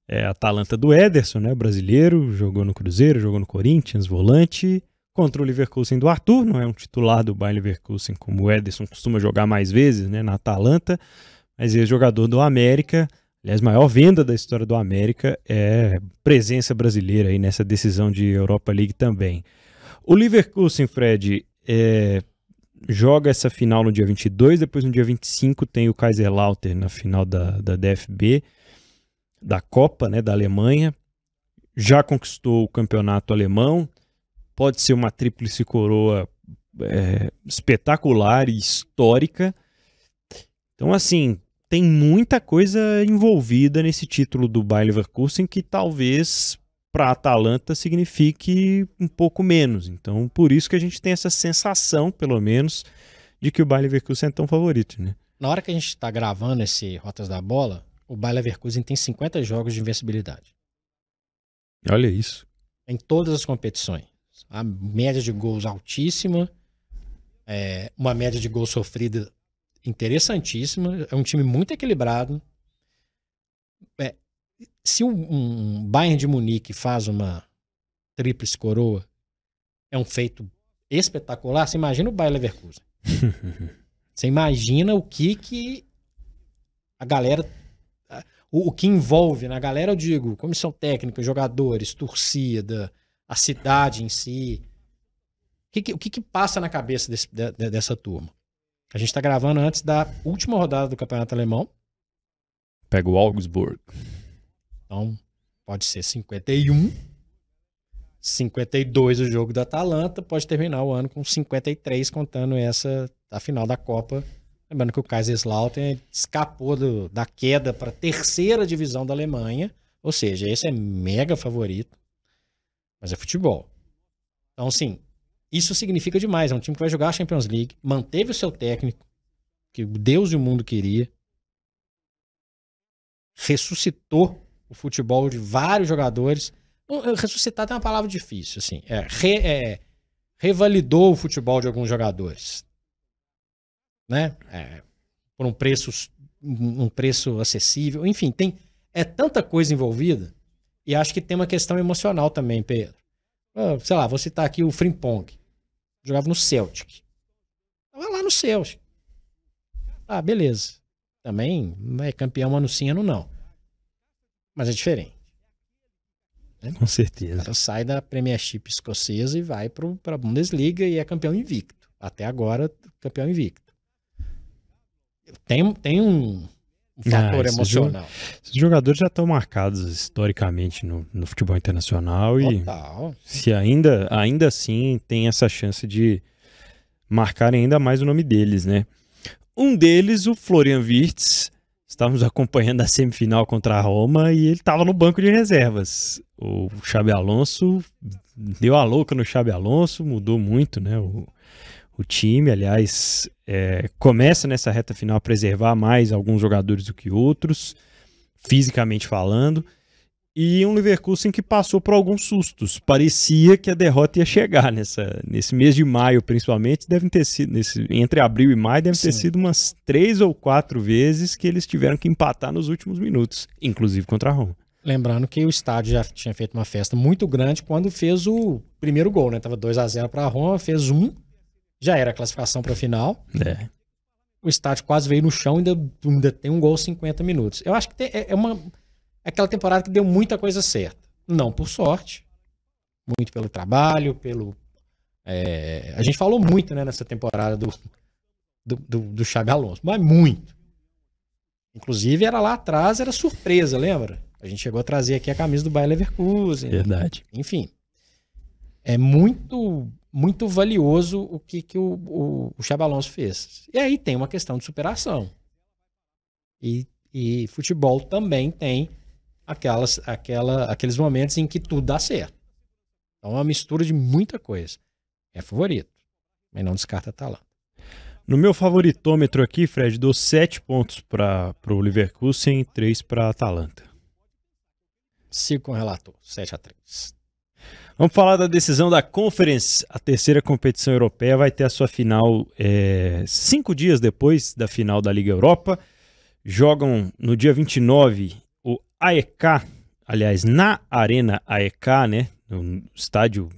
Speaker 1: É a Atalanta do Ederson, né? Brasileiro, jogou no Cruzeiro, jogou no Corinthians, volante. Contra o Leverkusen do Arthur, não é um titular do Bayern Leverkusen como o Ederson costuma jogar mais vezes, né? Na Atalanta. Mas é jogador do América Aliás, a maior venda da história do América é presença brasileira aí nessa decisão de Europa League também. O Leverkusen, Fred, é, joga essa final no dia 22, depois no dia 25 tem o Kaiserslautern na final da, da DFB, da Copa né, da Alemanha. Já conquistou o campeonato alemão, pode ser uma tríplice coroa é, espetacular e histórica. Então, assim, tem muita coisa envolvida nesse título do Bayer Leverkusen que talvez para Atalanta signifique um pouco menos. Então, por isso que a gente tem essa sensação, pelo menos, de que o Bayer Leverkusen é tão favorito, né?
Speaker 2: Na hora que a gente está gravando esse Rotas da Bola, o Bayer Leverkusen tem 50 jogos de invencibilidade. Olha isso. Em todas as competições. A média de gols altíssima, é, uma média de gols sofrida interessantíssima. É um time muito equilibrado. É, se um, um, Bayern de Munique faz uma tríplice coroa, é um feito espetacular. Você imagina o Bayern Leverkusen. Você imagina o que que a galera o, que envolve na né? galera, eu digo, comissão técnica, jogadores, torcida, a cidade em si. O que, que, o que, que passa na cabeça desse, de, dessa turma? A gente está gravando antes da última rodada do Campeonato Alemão.
Speaker 1: Pega o Augsburg.
Speaker 2: Então, pode ser 51. 52 o jogo da Atalanta. Pode terminar o ano com 53, contando essa da final da Copa. Lembrando que o Kaiserslautern escapou do, da queda para a terceira divisão da Alemanha. Ou seja, esse é mega favorito. Mas é futebol. Então, sim, isso significa demais. É um time que vai jogar a Champions League, manteve o seu técnico, que Deus e o mundo queria, ressuscitou o futebol de vários jogadores. Eh, ressuscitar tem uma palavra difícil, assim. É, re, é, revalidou o futebol de alguns jogadores. Né? É, por um preço, um preço acessível. Enfim, tem é tanta coisa envolvida. E acho que tem uma questão emocional também, Pedro. Ah, sei lá, vou citar aqui o Frimpong. Jogava no Celtic. Tava lá no Celtic. Ah, beleza. Também não é campeão ano sim, ano não. Mas é diferente. Né?
Speaker 1: Com certeza.
Speaker 2: sai da Premiership escocesa e vai para a Bundesliga e é campeão invicto. Até agora, campeão invicto.
Speaker 1: Tem, tem um, um fator ah, emocional. esses jogadores já estão marcados historicamente no, no futebol internacional
Speaker 2: Total. e
Speaker 1: se ainda, ainda assim tem essa chance de marcarem ainda mais o nome deles, né? Um deles, o Florian Wirtz, estávamos acompanhando a semifinal contra a Roma e ele estava no banco de reservas. O Xabi Alonso deu a louca no Xabi Alonso, mudou muito, né? O, o time, aliás, é, começa nessa reta final a preservar mais alguns jogadores do que outros, fisicamente falando, e um Leverkusen que passou por alguns sustos. Parecia que a derrota ia chegar nessa, nesse mês de maio, principalmente, devem ter sido nesse, entre abril e maio, devem ter sido umas três ou quatro vezes que eles tiveram que empatar nos últimos minutos, inclusive contra a Roma.
Speaker 2: Lembrando que o estádio já tinha feito uma festa muito grande quando fez o primeiro gol, né? Tava 2 a 0 para a Roma, fez um já era a classificação para a final. É. O estádio quase veio no chão e ainda, ainda tem um gol 50 minutos. Eu acho que tem, é, é, uma é aquela temporada que deu muita coisa certa. Não por sorte, muito pelo trabalho, pelo. É, a gente falou muito né, nessa temporada do, do, do, do Xabi Alonso, mas muito. Inclusive, era lá atrás, era surpresa, lembra? A gente chegou a trazer aqui a camisa do Bayer Leverkusen. Verdade. Enfim. É muito muito valioso o que, que o, o, o fez. E aí tem uma questão de superação. E, e futebol também tem aquelas, aquela, aqueles momentos em que tudo dá certo. Então é uma mistura de muita coisa. É favorito, mas não descarta talento.
Speaker 1: No meu favoritômetro aqui, Fred, dou sete pontos para o Leverkusen e três para a Atalanta.
Speaker 2: Sigo com o relator, 7 a 3.
Speaker 1: Vamos falar da decisão da Conference. A terceira competição europeia vai ter a sua final é, cinco dias depois da final da Liga Europa. Jogam no dia 29 o AEK, aliás, na Arena AEK, né? Um estádio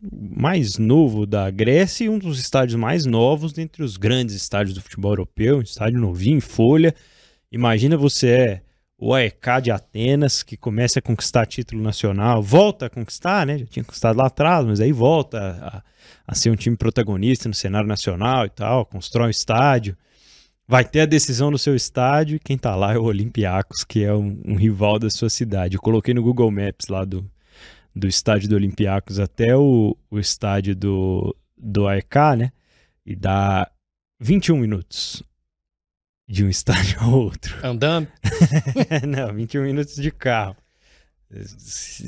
Speaker 1: mais novo da Grécia e um dos estádios mais novos dentre os grandes estádios do futebol europeu. Um estádio novinho, em folha. Imagina você é o AEK de Atenas, que começa a conquistar título nacional, volta a conquistar, né? Já tinha conquistado lá atrás, mas aí volta a, a ser um time protagonista no cenário nacional e tal, constrói um estádio. Vai ter a decisão no seu estádio, quem tá lá é o Olympiacos, que é um, um rival da sua cidade. Eu coloquei no Google Maps lá do, do estádio do Olympiacos até o, o estádio do, do AEK, né? E dá 21 minutos de um estádio ao outro. Andando? Não, 21 minutos de carro.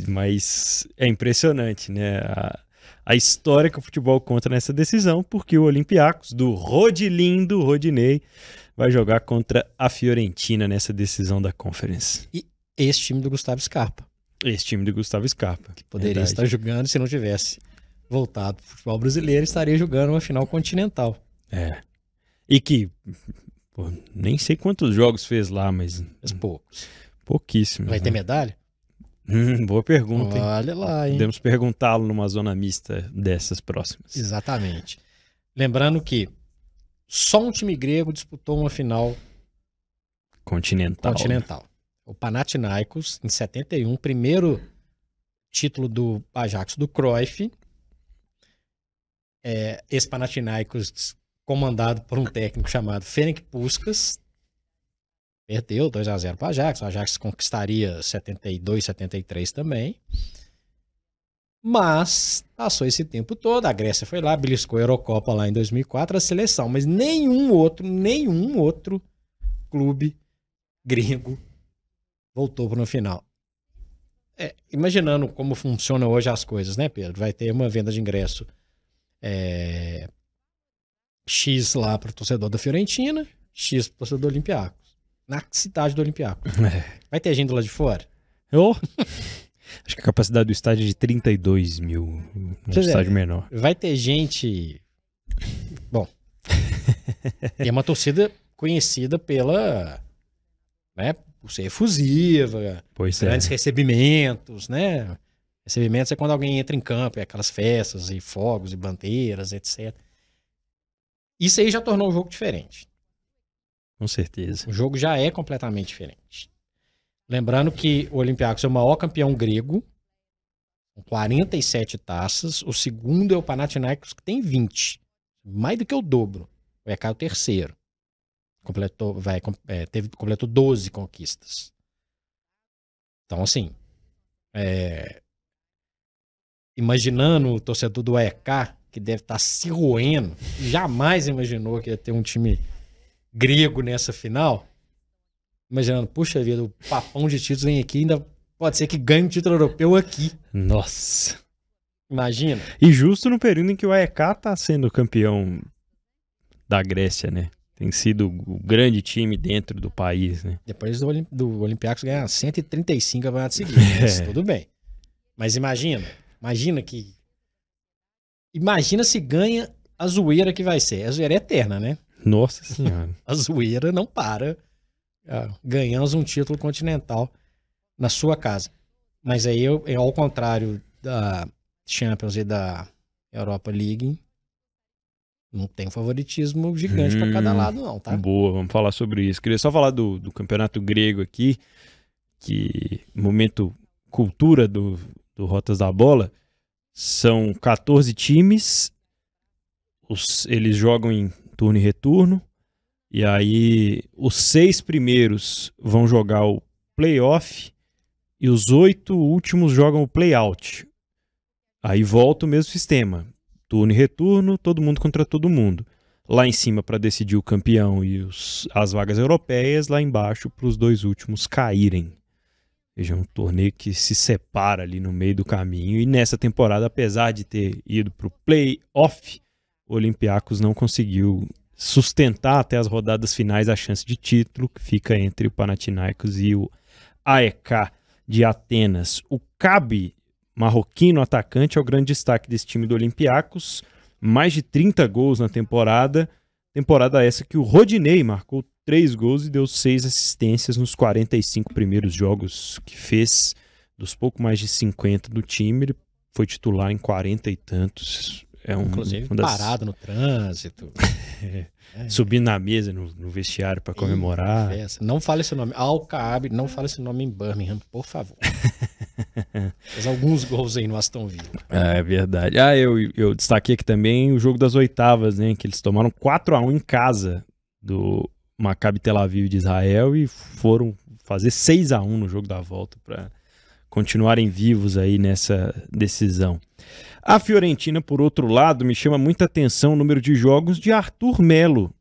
Speaker 1: Mas é impressionante, né? A, a história que o futebol conta nessa decisão, porque o Olympiacos, do Rodilindo Rodinei, vai jogar contra a Fiorentina nessa decisão da Conference.
Speaker 2: E esse time do Gustavo Scarpa. Esse time do Gustavo Scarpa. Que poderia verdade. estar jogando se não tivesse voltado para o futebol brasileiro, estaria jogando uma final continental. É. E que Pô,
Speaker 1: nem sei quantos jogos fez lá, mas. Mas poucos. Pouquíssimo. Vai né? ter medalha? Hum, boa pergunta. Hein? Olha lá, hein? Podemos perguntá-lo numa zona mista dessas próximas.
Speaker 2: Exatamente. Lembrando que só um time grego disputou uma final
Speaker 1: continental. Né? Continental.
Speaker 2: O Panathinaikos, em 71, primeiro título do Ajax do Cruyff. É, esse Panathinaikos comandado por um técnico chamado Ferenc Puskas. Perdeu 2 a 0 para o Ajax. O Ajax conquistaria 72, 73 também. Mas passou esse tempo todo, a Grécia foi lá, beliscou a Eurocopa lá em 2004, a seleção, mas nenhum outro, nenhum outro clube gringo voltou para o final. É, imaginando como funciona hoje as coisas, né, Pedro? Vai ter uma venda de ingresso é, X lá para torcedor da Fiorentina, X para torcedor do Olympiacos. Na cidade do Olympiacos. É. Vai ter gente lá de fora?
Speaker 1: Acho que a capacidade do estádio é de 32 mil. Um Você é. estádio é, menor.
Speaker 2: Vai ter gente. Bom. e é uma torcida conhecida pela. Né, por ser efusiva, pois é. grandes é. recebimentos, né? Recebimentos é quando alguém entra em campo, é aquelas festas e fogos e bandeiras, etc. Isso aí já tornou o jogo diferente. Com certeza. O jogo já é completamente diferente. Lembrando que o Olympiacos é o maior campeão grego, com 47 taças. O segundo é o Panathinaikos, que tem 20. Mais do que o dobro. O EK é o terceiro. Completou, vai, é, teve, completou 12 conquistas. Então, assim, é, imaginando o torcedor do EK que deve estar tá se roendo, jamais imaginou que ia ter um time grego nessa final. Imaginando, puxa vida, o papão de títulos vem aqui ainda pode ser que ganhe um título europeu aqui.
Speaker 1: Nossa. Imagina. E justo no período em que o AEK está sendo campeão da Grécia, né? Tem sido o grande time dentro do país, né?
Speaker 2: Depois do, Olim do Olympiacos ganhar 135 campeonatos seguidos, é. tudo bem. Mas imagina, imagina que Imagina se ganha a zoeira que vai ser. A zoeira é eterna, né? Nossa Senhora. a zoeira não para. Ah, ganhamos um título continental na sua casa. Mas aí eu, eu, é ao contrário da Champions e da Europa League, não tem favoritismo gigante hum, para cada lado, não, tá?
Speaker 1: Boa, vamos falar sobre isso. Queria só falar do, do campeonato grego aqui, que momento cultura do, do Rotas da Bola. São 14 times. Os, eles jogam em turno e retorno. E aí, os seis primeiros vão jogar o playoff e os oito últimos jogam o playout. Aí volta o mesmo sistema: turno e retorno, todo mundo contra todo mundo. Lá em cima para decidir o campeão e os, as vagas europeias, lá embaixo para os dois últimos caírem. Veja, é um torneio que se separa ali no meio do caminho. E nessa temporada, apesar de ter ido para o playoff, o Olympiacos não conseguiu sustentar até as rodadas finais a chance de título, que fica entre o Panathinaikos e o AEK de Atenas. O Cabe, marroquino atacante, é o grande destaque desse time do Olympiacos. Mais de 30 gols na temporada. Temporada essa que o Rodinei marcou três gols e deu seis assistências nos 45 primeiros jogos que fez. Dos pouco mais de 50 do time, ele foi titular em 40 e tantos. É um, Inclusive um das... parado
Speaker 2: no trânsito. é.
Speaker 1: Subindo na mesa, no, no vestiário para comemorar.
Speaker 2: não fale esse nome. Alcaab, não fale esse nome em Birmingham, por favor. Fez alguns gols aí no Aston Villa.
Speaker 1: É, é verdade. Ah, eu, eu destaquei aqui também o jogo das oitavas, né? Que eles tomaram 4 a 1 em casa do Maccabi Tel Aviv de Israel e foram fazer 6 a 1 no jogo da volta para continuarem vivos aí nessa decisão. A Fiorentina, por outro lado, me chama muita atenção o número de jogos de Arthur Melo.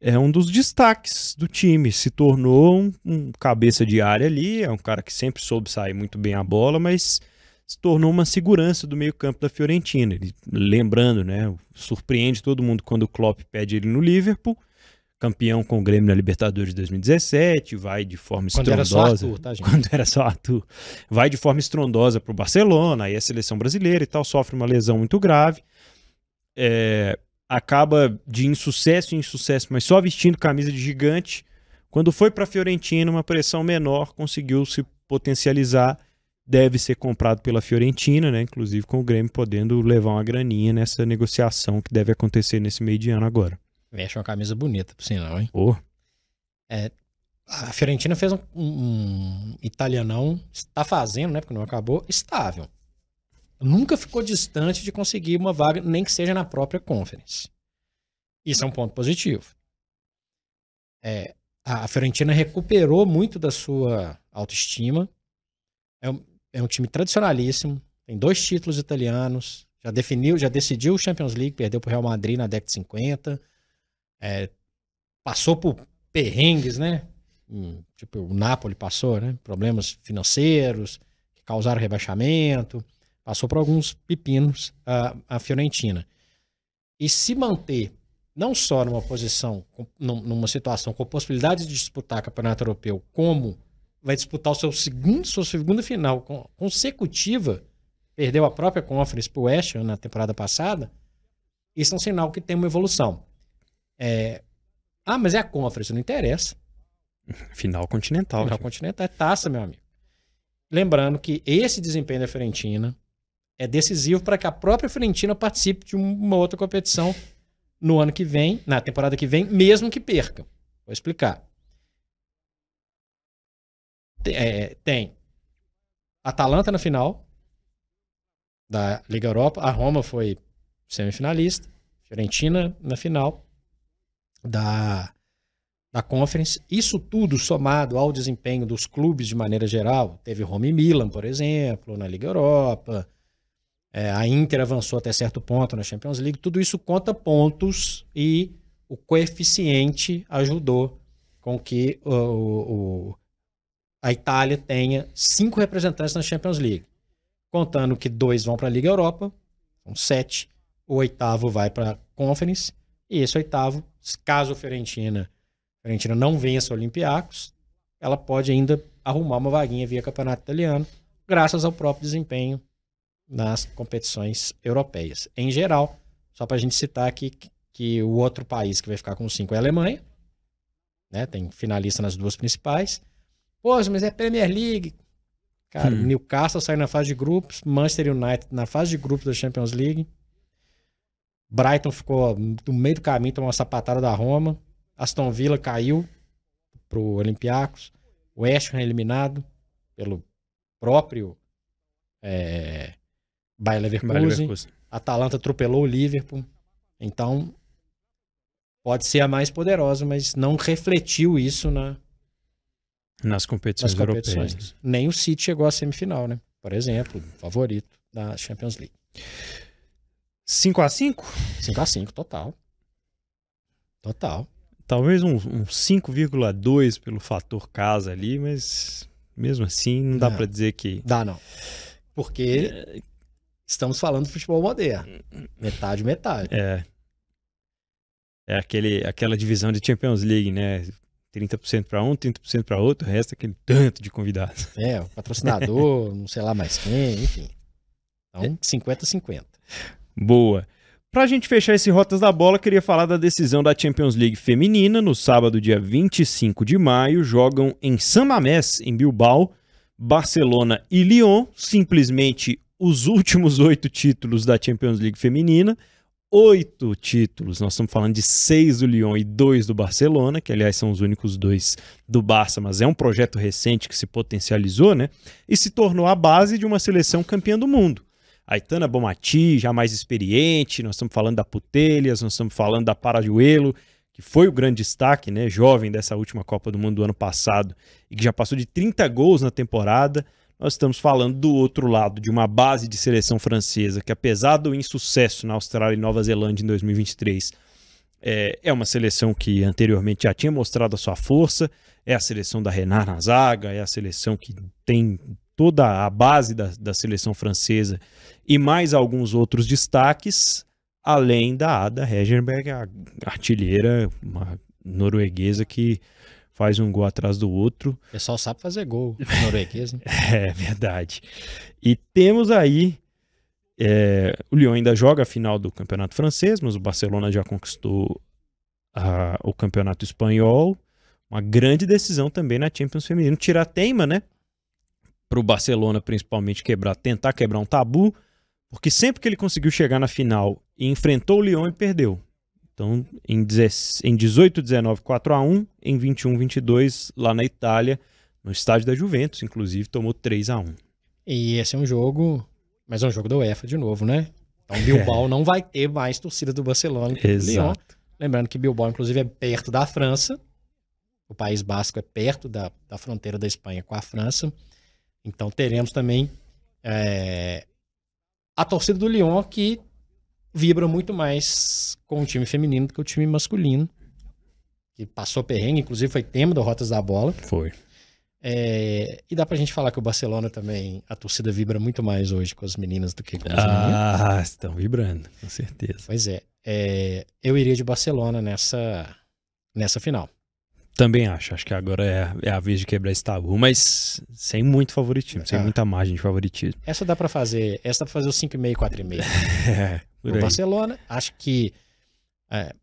Speaker 1: É um dos destaques do time, se tornou um, um cabeça de área ali, é um cara que sempre soube sair muito bem a bola, mas se tornou uma segurança do meio-campo da Fiorentina. Ele, lembrando, né, surpreende todo mundo quando o Klopp pede ele no Liverpool campeão com o Grêmio na Libertadores de 2017, vai de forma estrondosa. Quando era Era Arthur, tá, gente. Quando era só Vai de forma estrondosa para o Barcelona, aí a é seleção brasileira e tal, sofre uma lesão muito grave. É, acaba de insucesso em insucesso, mas só vestindo camisa de gigante. Quando foi para a Fiorentina, uma pressão menor, conseguiu se potencializar, deve ser comprado pela Fiorentina, né? inclusive com o Grêmio podendo levar uma graninha nessa negociação que deve acontecer nesse meio de ano agora.
Speaker 2: Veste uma camisa bonita, por sinal, hein? Oh. É, a Fiorentina fez um, um, italianão, está fazendo, né? Porque não acabou, estável. Nunca ficou distante de conseguir uma vaga, nem que seja na própria conference. Isso é um ponto positivo. É, a Fiorentina recuperou muito da sua autoestima. É um, é um time tradicionalíssimo, tem dois títulos italianos, já definiu, já decidiu o Champions League, perdeu para o Real Madrid na década de 50 é, passou por perrengues, né? Hum. Tipo, o Napoli passou, né? Problemas financeiros que causaram rebaixamento. Passou por alguns pepinos a, a Fiorentina. E se manter não só numa posição, numa situação com possibilidade de disputar campeonato europeu, como vai disputar o seu segundo, sua segunda final consecutiva, perdeu a própria Conference para o West na temporada passada, isso é um sinal que tem uma evolução. É... Ah, mas é a Conference, não interessa.
Speaker 1: Final continental. Final gente.
Speaker 2: continental é taça, meu amigo. Lembrando que esse desempenho da Fiorentina é decisivo para que a própria Fiorentina participe de uma outra competição no ano que vem, na temporada que vem, mesmo que perca. Vou explicar. É, tem Atalanta na final da Liga Europa, a Roma foi semifinalista, Fiorentina na final, da, da Conference. Isso tudo somado ao desempenho dos clubes de maneira geral. Teve Roma e Milan, por exemplo, na Liga Europa. É, a Inter avançou até certo ponto na Champions League. Tudo isso conta pontos e o coeficiente ajudou com que o, o, a Itália tenha cinco representantes na Champions League. Contando que dois vão para a Liga Europa, são sete. O oitavo vai para a Conference e esse oitavo, caso a Fiorentina, Fiorentina não vença o Olympiacos, ela pode ainda arrumar uma vaguinha via campeonato italiano, graças ao próprio desempenho nas competições europeias. Em geral, só para a gente citar aqui que o outro país que vai ficar com cinco é a Alemanha, né? Tem finalista nas duas principais. Pô, mas é Premier League. Cara, hum. Newcastle sai na fase de grupos, Manchester United na fase de grupos da Champions League, Brighton ficou no meio do caminho, tomou uma sapatada da Roma. Aston Villa caiu pro Olympiacos. O West Ham eliminado pelo próprio é, Bayer Leverkusen. Bayer Leverkusen. Atalanta atropelou o Liverpool. Então, pode ser a mais poderosa, mas não refletiu isso na,
Speaker 1: nas competições, nas competições
Speaker 2: europeias. Nem o City chegou à semifinal, né? Por exemplo, favorito da Champions League. 5 a 5 5 a 5 total. Total. Talvez um, um
Speaker 1: 5,2 pelo fator casa ali, mas mesmo assim não dá para dizer que. Dá não.
Speaker 2: Porque é... estamos falando de futebol moderno. Metade, metade.
Speaker 1: É. É aquele, aquela divisão de Champions League, né? 30% para um, 30% para outro, resta é aquele tanto de convidados.
Speaker 2: É, o patrocinador, não sei lá mais quem, enfim. Então, 50-50. É. Boa. Para a
Speaker 1: gente fechar esse Rotas da Bola, queria falar da decisão da Champions League feminina. No sábado, dia 25 de maio, jogam em San Mamés, em Bilbao, Barcelona e Lyon. Simplesmente os últimos oito títulos da Champions League feminina. Oito títulos, nós estamos falando de seis do Lyon e dois do Barcelona, que aliás são os únicos dois do Barça, mas é um projeto recente que se potencializou, né? E se tornou a base de uma seleção campeã do mundo. Aitana Bomati, já mais experiente, nós estamos falando da Putelhas, nós estamos falando da Parajuelo, que foi o grande destaque, né, jovem dessa última Copa do Mundo do ano passado e que já passou de 30 gols na temporada. Nós estamos falando do outro lado, de uma base de seleção francesa que, apesar do insucesso na Austrália e Nova Zelândia em 2023, é, é uma seleção que anteriormente já tinha mostrado a sua força. É a seleção da Renan na zaga, é a seleção que tem toda a base da, da seleção francesa e mais alguns outros destaques, além da Ada Hegerberg, a artilheira uma norueguesa que faz um gol atrás do outro.
Speaker 2: O pessoal sabe fazer gol norueguês, né? é
Speaker 1: verdade. E temos aí é, o Lyon ainda joga a final do campeonato francês, mas o Barcelona já conquistou a, o campeonato espanhol. Uma grande decisão também na Champions Feminino. Tirar teima, né? para o Barcelona, principalmente, quebrar, tentar quebrar um tabu, porque sempre que ele conseguiu chegar na final e enfrentou o Lyon, ele perdeu. Então, em 18, 19, 4 a 1 em 21, 22, lá na Itália, no estádio da Juventus, inclusive, tomou 3 a 1
Speaker 2: E esse é um jogo, mas é um jogo da UEFA de novo, né? Então, é. Bilbao é. não vai ter mais torcida do Barcelona que Exato. Lyon. Lembrando que Bilbao, inclusive, é perto da França. O País Basco é perto da, da fronteira da Espanha com a França. Então teremos também é, a torcida do Lyon que vibra muito mais com o time feminino do que o time masculino. Que passou perrengue, inclusive foi tema do Rotas da Bola. Foi. É, e dá pra gente falar que o Barcelona também, a torcida vibra muito mais hoje com as meninas do que com os ah, meninos. Ah, estão vibrando, com certeza. Pois é, é. Eu iria de Barcelona nessa, nessa final. Também
Speaker 1: acho. Acho que agora é, é a vez de quebrar esse tabu, mas sem muito favoritismo, ah. sem é. muita margem de favoritismo.
Speaker 2: Essa dá para fazer. Essa dá pra fazer o 5,5, 4,5. é, o Barcelona, acho que é,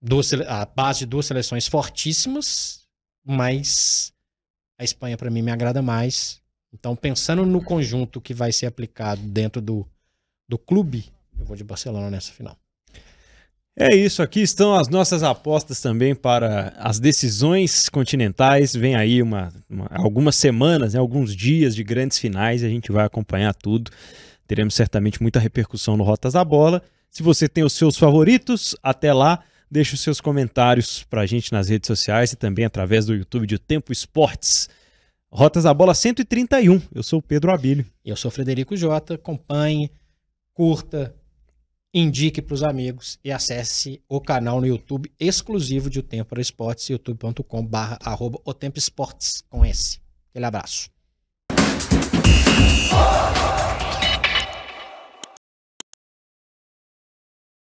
Speaker 2: duas, a base de duas seleções fortíssimas, mas a Espanha, para mim, me agrada mais. Então, pensando no conjunto que vai ser aplicado dentro do, do clube, eu vou de Barcelona nessa final.
Speaker 1: É isso, aqui estão as nossas apostas também para as decisões continentais. Vem aí uma, uma, algumas semanas, né, alguns dias de grandes finais, E a gente vai acompanhar tudo. Teremos certamente muita repercussão no Rotas da Bola. Se você tem os seus favoritos, até lá, deixe os seus comentários para a gente nas redes sociais e também através do YouTube de Tempo Esportes. Rotas da Bola 131. Eu sou o Pedro Abílio.
Speaker 2: E eu sou o Frederico Jota. Acompanhe, curta, indique para os amigos e acesse o canal no YouTube exclusivo de O Tempo para Esportes, youtube.com barra arroba O Tempo Esportes com S. Aquele abraço.